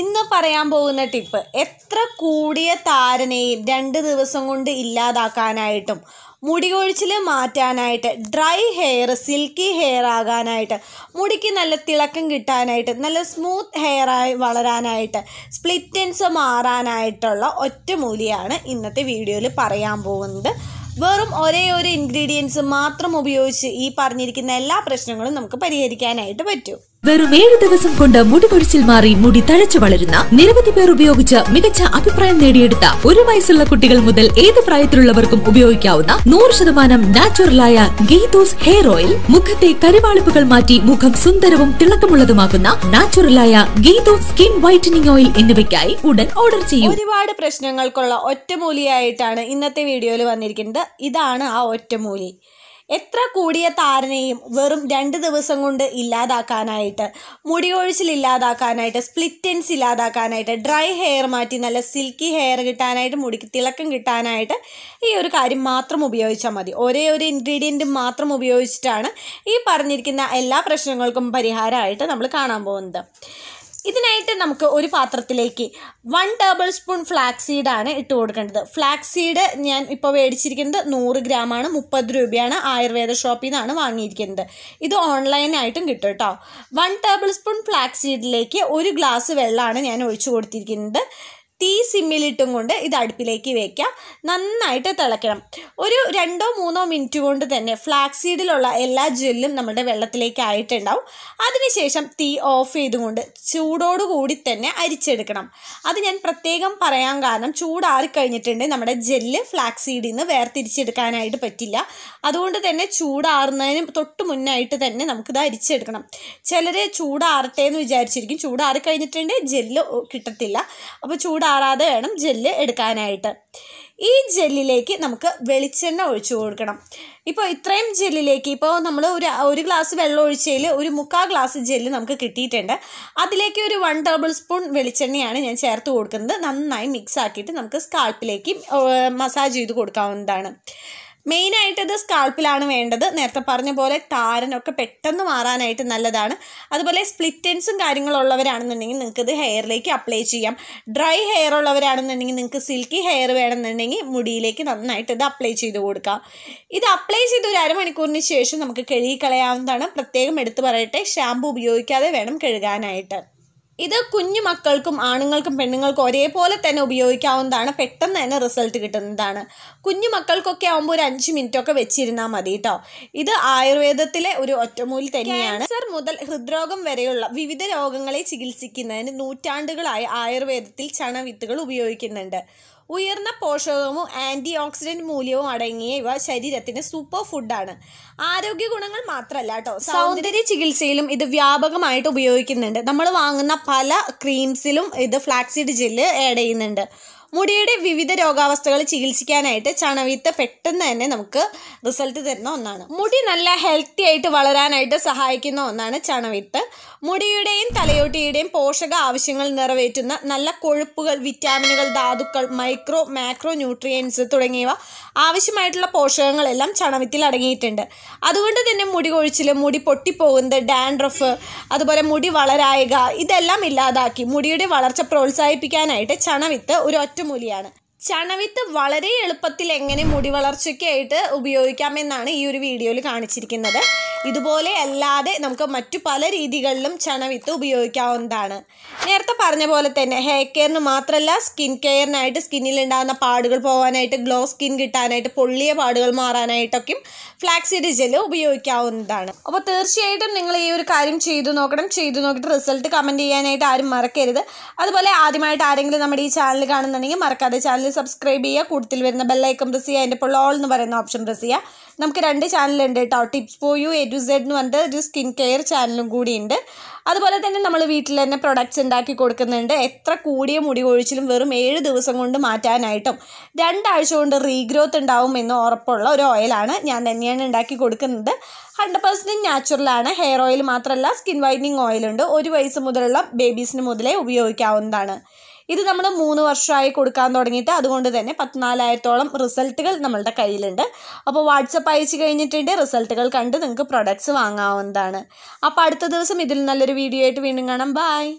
ഇന്ന് പറയാൻ പോകുന്ന ടിപ്പ് എത്ര കൂടിയ താരനെയും രണ്ട് ദിവസം കൊണ്ട് ഇല്ലാതാക്കാനായിട്ടും മുടികൊഴിച്ചിൽ മാറ്റാനായിട്ട് ഡ്രൈ ഹെയർ സിൽക്കി ഹെയർ ആകാനായിട്ട് മുടിക്ക് നല്ല തിളക്കം കിട്ടാനായിട്ട് നല്ല സ്മൂത്ത് ഹെയറായി വളരാനായിട്ട് സ്പ്ലിറ്റൻസ് മാറാനായിട്ടുള്ള ഒറ്റമൂലിയാണ് ഇന്നത്തെ വീഡിയോയിൽ പറയാൻ പോകുന്നത് വെറും ഒരേ ഒരു ഇൻഗ്രീഡിയൻസ് മാത്രം ഉപയോഗിച്ച് ഈ പറഞ്ഞിരിക്കുന്ന എല്ലാ പ്രശ്നങ്ങളും നമുക്ക് പരിഹരിക്കാനായിട്ട് പറ്റും വെറും ഏഴു ദിവസം കൊണ്ട് മുടികൊഴിച്ചിൽ മാറി മുടി തഴച്ചു വളരുന്ന നിരവധി പേർ ഉപയോഗിച്ച് മികച്ച അഭിപ്രായം നേടിയെടുത്ത ഒരു വയസ്സുള്ള കുട്ടികൾ മുതൽ ഏത് പ്രായത്തിലുള്ളവർക്കും ഉപയോഗിക്കാവുന്ന നൂറ് ശതമാനം നാച്ചുറലായ ഗീതോസ് ഹെയർ ഓയിൽ മുഖത്തെ കരിവാളിപ്പുകൾ മാറ്റി മുഖം സുന്ദരവും തിളക്കമുള്ളതുമാക്കുന്ന നാച്ചുറലായ ഗീതോസ് സ്കിൻ വൈറ്റനിങ് ഓയിൽ എന്നിവയ്ക്കായി ഉടൻ ഓർഡർ ചെയ്യും ഒരുപാട് പ്രശ്നങ്ങൾക്കുള്ള ഒറ്റമൂലിയായിട്ടാണ് ഇന്നത്തെ വീഡിയോയിൽ വന്നിരിക്കുന്നത് ഇതാണ് ആ ഒറ്റമൂലി എത്ര കൂടിയ താരനെയും വെറും രണ്ട് ദിവസം കൊണ്ട് ഇല്ലാതാക്കാനായിട്ട് മുടിയൊഴിച്ചിൽ ഇല്ലാതാക്കാനായിട്ട് സ്പ്ലിറ്റൻസ് ഇല്ലാതാക്കാനായിട്ട് ഡ്രൈ ഹെയർ മാറ്റി നല്ല സിൽക്കി ഹെയർ കിട്ടാനായിട്ട് മുടിക്ക് തിളക്കം കിട്ടാനായിട്ട് ഈ ഒരു കാര്യം മാത്രം ഉപയോഗിച്ചാൽ മതി ഒരേ ഒരു ഇൻഗ്രീഡിയൻറ്റ് മാത്രം ഉപയോഗിച്ചിട്ടാണ് ഈ പറഞ്ഞിരിക്കുന്ന എല്ലാ പ്രശ്നങ്ങൾക്കും പരിഹാരമായിട്ട് നമ്മൾ കാണാൻ പോകുന്നത് ഇതിനായിട്ട് നമുക്ക് ഒരു പാത്രത്തിലേക്ക് വൺ ടേബിൾ സ്പൂൺ ഫ്ലാക്സ് സീഡാണ് ഇട്ട് കൊടുക്കേണ്ടത് ഫ്ലാക്സ് സീഡ് ഞാൻ ഇപ്പോൾ മേടിച്ചിരിക്കുന്നത് നൂറ് ഗ്രാമാണ് മുപ്പത് രൂപയാണ് ആയുർവേദ ഷോപ്പിൽ നിന്നാണ് വാങ്ങിയിരിക്കുന്നത് ഇത് ഓൺലൈനായിട്ടും കിട്ടും കേട്ടോ വൺ ടേബിൾ സ്പൂൺ ഫ്ലാക്സ് സീഡിലേക്ക് ഒരു ഗ്ലാസ് വെള്ളമാണ് ഞാൻ ഒഴിച്ചു കൊടുത്തിരിക്കുന്നത് തീ സിമ്മിലിട്ടും കൊണ്ട് ഇത് അടുപ്പിലേക്ക് വയ്ക്കുക നന്നായിട്ട് തിളയ്ക്കണം ഒരു രണ്ടോ മൂന്നോ മിനിറ്റ് കൊണ്ട് തന്നെ ഫ്ലാക്സ് സീഡിലുള്ള എല്ലാ ജെല്ലും നമ്മുടെ വെള്ളത്തിലേക്ക് ആയിട്ടുണ്ടാവും അതിനുശേഷം തീ ഓഫ് ചെയ്തുകൊണ്ട് ചൂടോടുകൂടി തന്നെ അരിച്ചെടുക്കണം അത് ഞാൻ പ്രത്യേകം പറയാൻ കാരണം ചൂടാറി നമ്മുടെ ജെല്ല് ഫ്ലാക്സ് സീഡിൽ നിന്ന് വേർതിരിച്ചെടുക്കാനായിട്ട് പറ്റില്ല അതുകൊണ്ട് തന്നെ ചൂടാറുന്നതിന് തൊട്ട് മുന്നായിട്ട് തന്നെ നമുക്കിത് അരിച്ചെടുക്കണം ചിലർ ചൂടാറട്ടെ എന്ന് വിചാരിച്ചിരിക്കും ചൂടാറി ജെല്ല് കിട്ടത്തില്ല അപ്പോൾ ചൂടാ ചാറാതെ വേണം ജെല്ല് എടുക്കാനായിട്ട് ഈ ജെല്ലിലേക്ക് നമുക്ക് വെളിച്ചെണ്ണ ഒഴിച്ചു കൊടുക്കണം ഇപ്പോൾ ഇത്രയും ജെല്ലിലേക്ക് ഇപ്പോൾ നമ്മൾ ഒരു ഒരു ഗ്ലാസ് വെള്ളം ഒഴിച്ചതിൽ ഒരു മുക്കാൽ ഗ്ലാസ് ജെല്ല് നമുക്ക് കിട്ടിയിട്ടുണ്ട് അതിലേക്ക് ഒരു വൺ ടേബിൾ സ്പൂൺ വെളിച്ചെണ്ണയാണ് ഞാൻ ചേർത്ത് കൊടുക്കുന്നത് നന്നായി മിക്സ് ആക്കിയിട്ട് നമുക്ക് സ്കാൾപ്പിലേക്ക് മസാജ് ചെയ്ത് കൊടുക്കാവുന്നതാണ് മെയിൻ ആയിട്ട് ഇത് സ്കാൾപ്പിലാണ് വേണ്ടത് നേരത്തെ പറഞ്ഞ പോലെ താരനൊക്കെ പെട്ടെന്ന് മാറാനായിട്ട് നല്ലതാണ് അതുപോലെ സ്പ്ലിറ്റൻസും കാര്യങ്ങളുള്ളവരാണെന്നുണ്ടെങ്കിൽ നിങ്ങൾക്ക് ഇത് ഹെയറിലേക്ക് അപ്ലൈ ചെയ്യാം ഡ്രൈ ഹെയർ ഉള്ളവരാണെന്നുണ്ടെങ്കിൽ നിങ്ങൾക്ക് സിൽക്കി ഹെയർ വേണമെന്നുണ്ടെങ്കിൽ മുടിയിലേക്ക് നന്നായിട്ട് ഇത് അപ്ലൈ ചെയ്ത് കൊടുക്കാം ഇത് അപ്ലൈ ചെയ്ത് ഒരു അരമണിക്കൂറിന് ശേഷം നമുക്ക് കഴുകി കളയാവുന്നതാണ് പ്രത്യേകം എടുത്തു പറയട്ടെ ഷാമ്പു ഉപയോഗിക്കാതെ വേണം കഴുകാനായിട്ട് ഇത് കുഞ്ഞു മക്കൾക്കും ആണുങ്ങൾക്കും പെണ്ണുങ്ങൾക്കും ഒരേപോലെ തന്നെ ഉപയോഗിക്കാവുന്നതാണ് പെട്ടെന്ന് തന്നെ റിസൾട്ട് കിട്ടുന്നതാണ് കുഞ്ഞു മക്കൾക്കൊക്കെ ആകുമ്പോൾ ഒരു അഞ്ച് ഒക്കെ വെച്ചിരുന്നാൽ മതി കേട്ടോ ഇത് ആയുർവേദത്തിലെ ഒരു ഒറ്റമൂലി തന്നെയാണ് സർ മുതൽ ഹൃദ്രോഗം വരെയുള്ള വിവിധ രോഗങ്ങളെ ചികിത്സിക്കുന്നതിന് നൂറ്റാണ്ടുകളായി ആയുർവേദത്തിൽ ചണവിത്തുകൾ ഉപയോഗിക്കുന്നുണ്ട് ഉയർന്ന പോഷകവും ആൻറ്റി ഓക്സിഡൻറ്റ് മൂല്യവും അടങ്ങിയ ഇവ ശരീരത്തിന് സൂപ്പർ ഫുഡാണ് ആരോഗ്യ ഗുണങ്ങൾ മാത്രമല്ല കേട്ടോ സൗന്ദര്യ ചികിത്സയിലും ഇത് വ്യാപകമായിട്ട് ഉപയോഗിക്കുന്നുണ്ട് നമ്മൾ വാങ്ങുന്ന പല ക്രീംസിലും ഇത് ഫ്ലാക്സിഡ് ജെല്ല് ആഡ് ചെയ്യുന്നുണ്ട് മുടിയുടെ വിവിധ രോഗാവസ്ഥകൾ ചികിത്സിക്കാനായിട്ട് ചണവിത്ത് പെട്ടെന്ന് തന്നെ നമുക്ക് റിസൾട്ട് തരുന്ന ഒന്നാണ് മുടി നല്ല ഹെൽത്തി ആയിട്ട് വളരാനായിട്ട് സഹായിക്കുന്ന ഒന്നാണ് ചണവിത്ത് മുടിയുടെയും തലയോട്ടിയുടെയും പോഷക ആവശ്യങ്ങൾ നിറവേറ്റുന്ന നല്ല കൊഴുപ്പുകൾ വിറ്റാമിനുകൾ ധാതുക്കൾ മൈക്രോ മാക്രോ ന്യൂട്രിയൻസ് തുടങ്ങിയവ ആവശ്യമായിട്ടുള്ള പോഷകങ്ങളെല്ലാം ചണവിത്തിൽ അടങ്ങിയിട്ടുണ്ട് അതുകൊണ്ട് തന്നെ മുടി കൊഴിച്ചിൽ മുടി പൊട്ടിപ്പോകുന്നത് ഡാൻഡ്രഫ് അതുപോലെ മുടി വളരായക ഇതെല്ലാം ഇല്ലാതാക്കി മുടിയുടെ വളർച്ച പ്രോത്സാഹിപ്പിക്കാനായിട്ട് ചണവിത്ത് ഒരു ഒറ്റ ഒറ്റമൂലിയാണ് ചണവിത്ത് വളരെ എളുപ്പത്തിൽ എങ്ങനെ മുടി വളർച്ചയ്ക്കായിട്ട് ഉപയോഗിക്കാമെന്നാണ് ഈ ഒരു വീഡിയോയിൽ കാണിച്ചിരിക്കുന്നത് ഇതുപോലെ അല്ലാതെ നമുക്ക് മറ്റു പല രീതികളിലും ചണവിത്ത് ഉപയോഗിക്കാവുന്നതാണ് നേരത്തെ പറഞ്ഞ പോലെ തന്നെ ഹെയർ കെയറിന് മാത്രമല്ല സ്കിൻ കെയറിനായിട്ട് സ്കിന്നിൽ ഉണ്ടാകുന്ന പാടുകൾ പോകാനായിട്ട് ഗ്ലോ സ്കിൻ കിട്ടാനായിട്ട് പൊള്ളിയ പാടുകൾ മാറാനായിട്ടൊക്കെയും ഫ്ലാക്സിഡ് ജെൽ ഉപയോഗിക്കാവുന്നതാണ് അപ്പോൾ തീർച്ചയായിട്ടും നിങ്ങൾ ഈ ഒരു കാര്യം ചെയ്തു നോക്കണം ചെയ്തു നോക്കിയിട്ട് റിസൾട്ട് കമൻറ്റ് ചെയ്യാനായിട്ട് ആരും മറക്കരുത് അതുപോലെ ആദ്യമായിട്ട് ആരെങ്കിലും നമ്മുടെ ഈ ചാനൽ കാണുന്നുണ്ടെങ്കിൽ മറക്കാതെ ചാനൽ സബ്സ്ക്രൈബ് ചെയ്യുക കൂടുതൽ വരുന്ന ബെല്ലൈക്കം പ്രസ് ചെയ്യുക അതിൻ്റെ ഇപ്പോൾ ലോൾ എന്ന് പറയുന്ന ഓപ്ഷൻ പ്രസ് ചെയ്യുക നമുക്ക് രണ്ട് ചാനലുണ്ട് കേട്ടോ ടിപ്സ് പോയു ടു സെഡ് എന്ന് പറഞ്ഞിട്ട് ഒരു സ്കിൻ കെയർ ചാനലും കൂടിയുണ്ട് അതുപോലെ തന്നെ നമ്മൾ വീട്ടിൽ തന്നെ പ്രൊഡക്ട്സ് ഉണ്ടാക്കി കൊടുക്കുന്നുണ്ട് എത്ര കൂടിയ മുടി കൊഴിച്ചിലും വെറും ഏഴ് ദിവസം കൊണ്ട് മാറ്റാനായിട്ടും രണ്ടാഴ്ച കൊണ്ട് റീഗ്രോത്ത് ഉണ്ടാവും എന്ന് ഉറപ്പുള്ള ഒരു ഓയിലാണ് ഞാൻ തന്നെയാണ് ഉണ്ടാക്കി കൊടുക്കുന്നത് ഹൺഡ്രഡ് പെർസെൻറ്റ് നാച്ചുറലാണ് ഹെയർ ഓയിൽ മാത്രമല്ല സ്കിൻ വൈറ്റനിങ് ഓയിലുണ്ട് ഒരു വയസ്സ് മുതലുള്ള ബേബീസിന് മുതലേ ഉപയോഗിക്കാവുന്നതാണ് ഇത് നമ്മൾ മൂന്ന് വർഷമായി കൊടുക്കാൻ തുടങ്ങിയിട്ട് അതുകൊണ്ട് തന്നെ പത്തിനാലായിരത്തോളം റിസൾട്ടുകൾ നമ്മളുടെ കയ്യിലുണ്ട് അപ്പോൾ വാട്സപ്പ് അയച്ചു കഴിഞ്ഞിട്ടുണ്ട് റിസൾട്ടുകൾ കണ്ട് നിങ്ങൾക്ക് പ്രൊഡക്ട്സ് വാങ്ങാവുന്നതാണ് അപ്പോൾ അടുത്ത ദിവസം ഇതിൽ നല്ലൊരു വീഡിയോ ആയിട്ട് വീണ്ടും കാണാം ബായ്